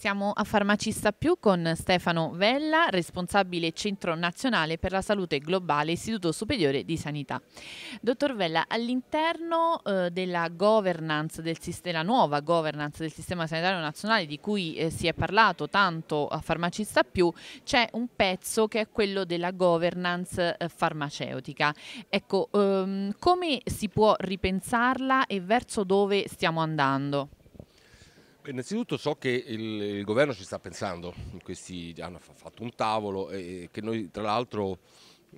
Siamo a Farmacista Più con Stefano Vella, responsabile Centro Nazionale per la Salute Globale, Istituto Superiore di Sanità. Dottor Vella, all'interno eh, della governance del sistema, nuova governance del sistema sanitario nazionale di cui eh, si è parlato tanto a Farmacista Più, c'è un pezzo che è quello della governance eh, farmaceutica. Ecco, ehm, come si può ripensarla e verso dove stiamo andando? Innanzitutto so che il, il, governo ci sta pensando, questi hanno fatto un tavolo e che noi tra l'altro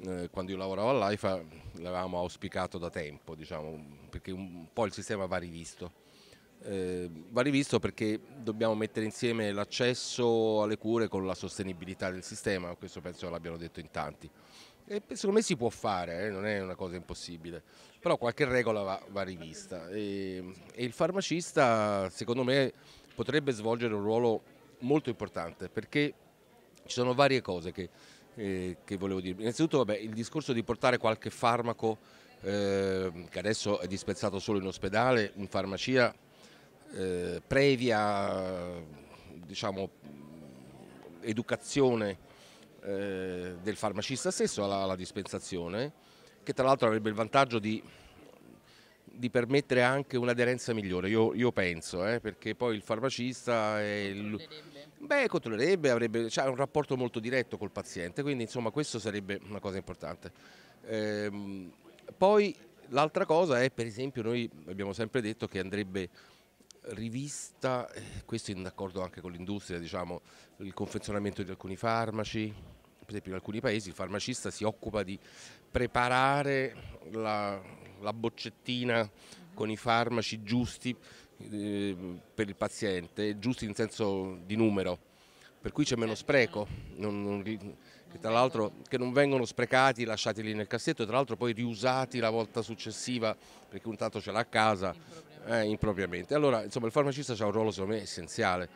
eh, quando io lavoravo all'AIFA l'avevamo auspicato da tempo, diciamo, perché un po' il sistema va rivisto. Eh, va rivisto perché dobbiamo mettere insieme l'accesso alle cure con la sostenibilità del sistema, questo penso l'abbiano detto in tanti. E secondo me si può fare, eh, non è una cosa impossibile, però qualche regola va, va rivista e, e, il farmacista secondo me potrebbe svolgere un ruolo molto importante perché ci sono varie cose che, eh, che volevo dire. Innanzitutto vabbè, il discorso di portare qualche farmaco eh, che adesso è dispensato solo in ospedale, in farmacia, eh, previa diciamo, educazione eh, del farmacista stesso alla, alla dispensazione, che tra l'altro avrebbe il vantaggio di di permettere anche un'aderenza migliore, io, io penso, eh, perché poi il farmacista... Il... Beh, controllerebbe, avrebbe cioè, un rapporto molto diretto col paziente, quindi insomma questo sarebbe una cosa importante. Ehm, poi l'altra cosa è, per esempio, noi abbiamo sempre detto che andrebbe rivista, eh, questo in accordo anche con l'industria, diciamo, il confezionamento di alcuni farmaci, per esempio in alcuni paesi il farmacista si occupa di preparare la, la boccettina con i farmaci giusti eh, per il paziente, giusti in senso di numero, per cui c'è meno spreco, non, non, tra l'altro che non vengono sprecati, lasciati lì nel cassetto e tra l'altro poi riusati la volta successiva perché un tanto ce l'ha a casa eh, impropriamente. Allora insomma il farmacista ha un ruolo secondo me essenziale,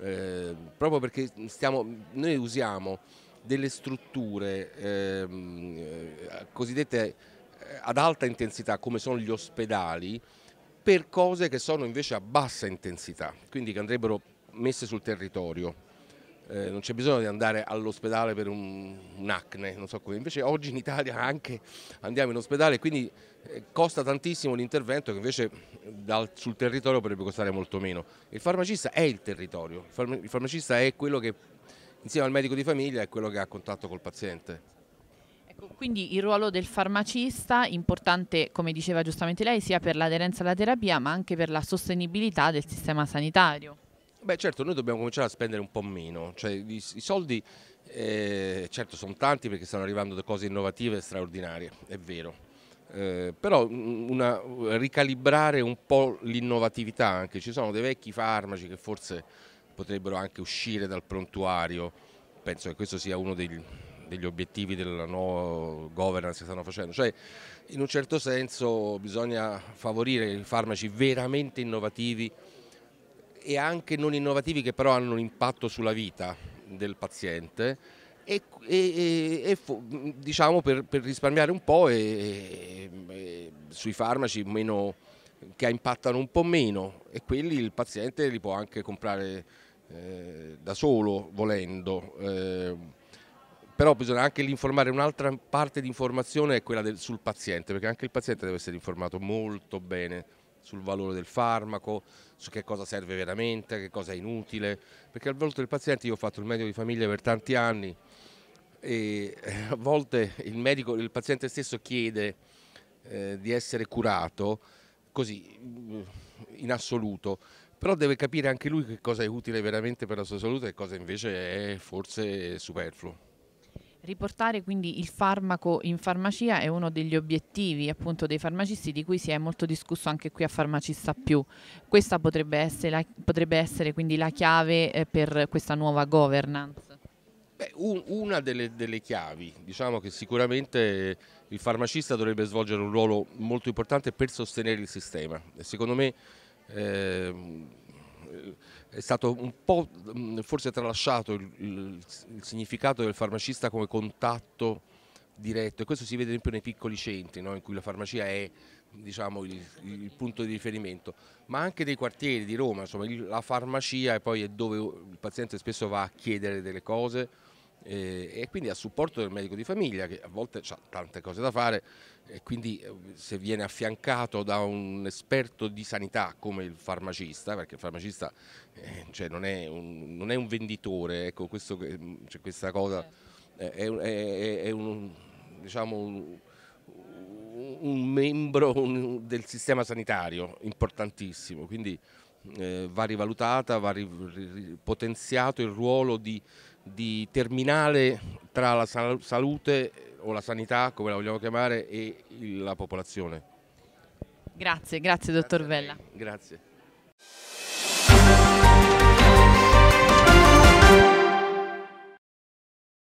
eh, proprio perché stiamo, noi usiamo delle strutture ehm, eh, cosiddette ad alta intensità come sono gli ospedali per cose che sono invece a bassa intensità, quindi che andrebbero messe sul territorio. Eh, non c'è bisogno di andare all'ospedale per un, un acne, so come. invece oggi in Italia anche andiamo in ospedale, quindi eh, costa tantissimo l'intervento che invece dal, sul territorio potrebbe costare molto meno. Il farmacista è il territorio, il farmacista è quello che insieme al medico di famiglia è quello che ha contatto col paziente. Quindi il ruolo del farmacista è importante, come diceva giustamente lei, sia per l'aderenza alla terapia ma anche per la sostenibilità del sistema sanitario. Beh certo, noi dobbiamo cominciare a spendere un po' meno, cioè, i, i, soldi eh, certo sono tanti perché stanno arrivando cose innovative e straordinarie, è vero. Eh, però mm, una, ricalibrare un po' l'innovatività anche, ci sono dei vecchi farmaci che forse potrebbero anche uscire dal prontuario, penso che questo sia uno degli, degli obiettivi della nuova governance che stanno facendo. Cioè, in un certo senso bisogna favorire i farmaci veramente innovativi e anche non innovativi che però hanno un impatto sulla vita del paziente e, e, e diciamo per, per, risparmiare un po' e, sui farmaci meno, che impattano un po' meno e quelli il paziente li può anche comprare eh, da solo volendo. Eh, però bisogna anche informare un'altra parte di informazione è quella del, sul paziente, perché anche il paziente deve essere informato molto bene sul valore del farmaco, su che cosa serve veramente, che cosa è inutile, perché al volte il paziente io ho fatto il medico di famiglia per tanti anni e eh, a volte il, medico, il paziente stesso chiede eh, di essere curato così mm, in assoluto, però deve capire anche lui che cosa è utile veramente per la sua salute e cosa invece è forse superfluo. Riportare quindi il farmaco in farmacia è uno degli obiettivi appunto dei farmacisti di cui si è molto discusso anche qui a Farmacista Più. Questa potrebbe essere, la, potrebbe essere quindi la chiave eh, per questa nuova governance. Beh, un, una delle, delle, chiavi, diciamo che sicuramente il farmacista dovrebbe svolgere un ruolo molto importante per sostenere il sistema. Secondo me eh, è stato un po' mm, forse tralasciato il, il, il, significato del farmacista come contatto diretto e questo si vede sempre nei piccoli centri no? in cui la farmacia è diciamo, il, il, punto di riferimento, ma anche nei quartieri di Roma, insomma, la farmacia è poi è dove il paziente spesso va a chiedere delle cose, e quindi a supporto del medico di famiglia che a volte ha tante cose da fare e quindi eh, se viene affiancato da un esperto di sanità come il farmacista, perché il farmacista eh, cioè, non, è un, non, è un, venditore, ecco, questo, cioè, questa cosa certo. è, è, è un, diciamo, un, un membro del sistema sanitario importantissimo, quindi eh, va rivalutata, va ri potenziato il ruolo di, di terminale tra la sal salute o la sanità, come la vogliamo chiamare, e la popolazione. Grazie, grazie dottor grazie Vella. Grazie.